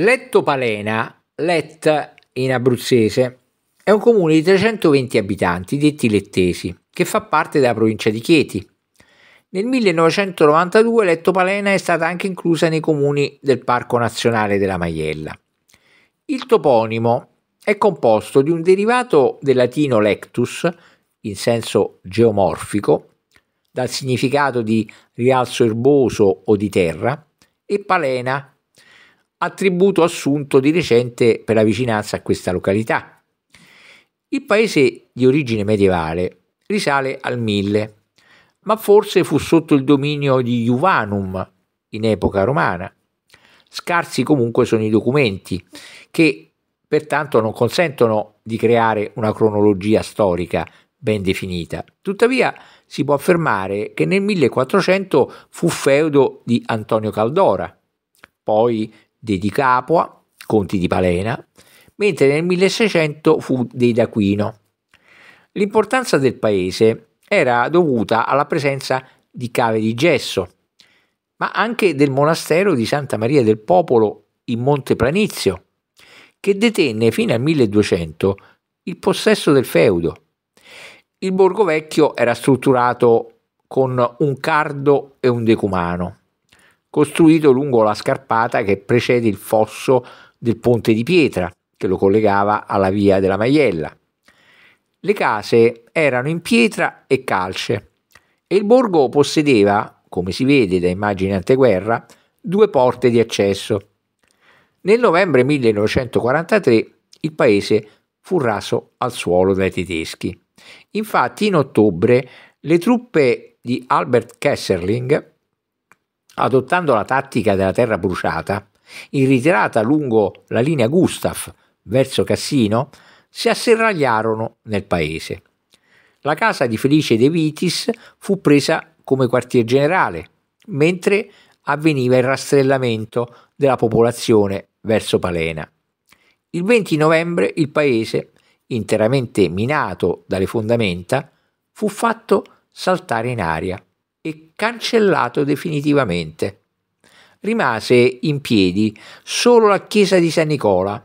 Letto Palena, Let in abruzzese, è un comune di 320 abitanti, detti lettesi, che fa parte della provincia di Chieti. Nel 1992 Letto Palena è stata anche inclusa nei comuni del Parco Nazionale della Maiella. Il toponimo è composto di un derivato del latino lectus, in senso geomorfico, dal significato di rialzo erboso o di terra, e palena, attributo assunto di recente per la vicinanza a questa località. Il paese di origine medievale risale al 1000, ma forse fu sotto il dominio di Juvanum in epoca romana. Scarsi comunque sono i documenti, che pertanto non consentono di creare una cronologia storica ben definita. Tuttavia si può affermare che nel 1400 fu feudo di Antonio Caldora, poi dei di Capua, conti di Palena, mentre nel 1600 fu dei d'Aquino. L'importanza del paese era dovuta alla presenza di cave di gesso, ma anche del monastero di Santa Maria del Popolo in Monte Planizio, che detenne fino al 1200 il possesso del feudo. Il borgo vecchio era strutturato con un cardo e un decumano costruito lungo la scarpata che precede il fosso del ponte di pietra che lo collegava alla via della Maiella. Le case erano in pietra e calce e il borgo possedeva, come si vede da immagini anteguerra, due porte di accesso. Nel novembre 1943 il paese fu raso al suolo dai tedeschi. Infatti in ottobre le truppe di Albert Kesserling adottando la tattica della terra bruciata, in ritirata lungo la linea Gustav verso Cassino, si asserragliarono nel paese. La casa di Felice De Vitis fu presa come quartier generale, mentre avveniva il rastrellamento della popolazione verso Palena. Il 20 novembre il paese, interamente minato dalle fondamenta, fu fatto saltare in aria e cancellato definitivamente. Rimase in piedi solo la chiesa di San Nicola,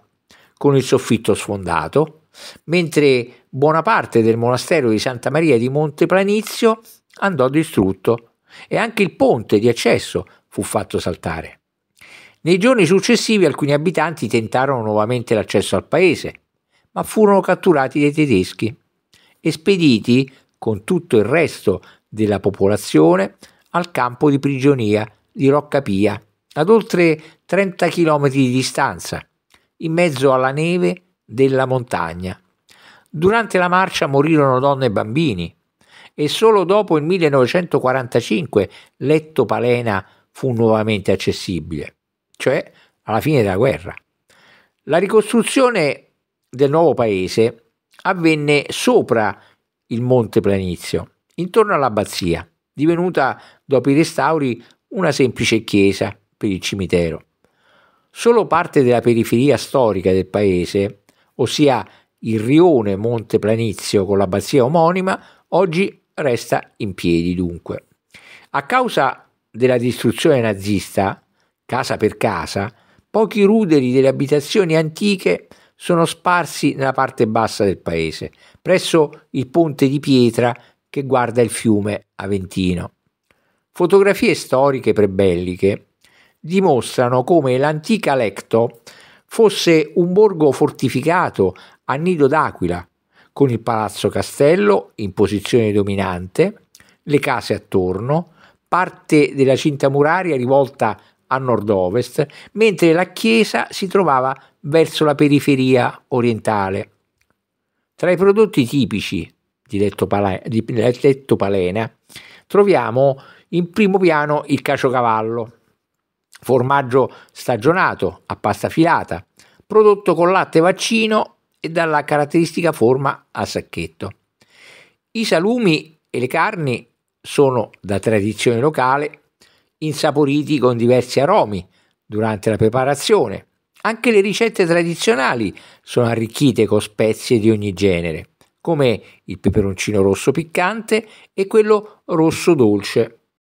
con il soffitto sfondato, mentre buona parte del monastero di Santa Maria di Monteplanizio andò distrutto e anche il ponte di accesso fu fatto saltare. Nei giorni successivi alcuni abitanti tentarono nuovamente l'accesso al paese, ma furono catturati dai tedeschi e spediti con tutto il resto della popolazione al campo di prigionia di Roccapia, ad oltre 30 km di distanza, in mezzo alla neve della montagna. Durante la marcia morirono donne e bambini e solo dopo il 1945 Letto Palena fu nuovamente accessibile, cioè alla fine della guerra. La ricostruzione del nuovo paese avvenne sopra il Monte Planizio intorno all'abbazia, divenuta dopo i restauri una semplice chiesa per il cimitero. Solo parte della periferia storica del paese, ossia il rione Monte Planizio con l'abbazia omonima, oggi resta in piedi dunque. A causa della distruzione nazista, casa per casa, pochi ruderi delle abitazioni antiche sono sparsi nella parte bassa del paese, presso il ponte di pietra che guarda il fiume Aventino. Fotografie storiche prebelliche dimostrano come l'antica Lecto fosse un borgo fortificato a nido d'aquila, con il palazzo castello in posizione dominante, le case attorno, parte della cinta muraria rivolta a nord-ovest, mentre la chiesa si trovava verso la periferia orientale. Tra i prodotti tipici di Letto, Pala, di Letto Palena, troviamo in primo piano il caciocavallo, formaggio stagionato a pasta filata, prodotto con latte vaccino e dalla caratteristica forma a sacchetto. I salumi e le carni sono da tradizione locale insaporiti con diversi aromi durante la preparazione. Anche le ricette tradizionali sono arricchite con spezie di ogni genere come il peperoncino rosso piccante e quello rosso dolce.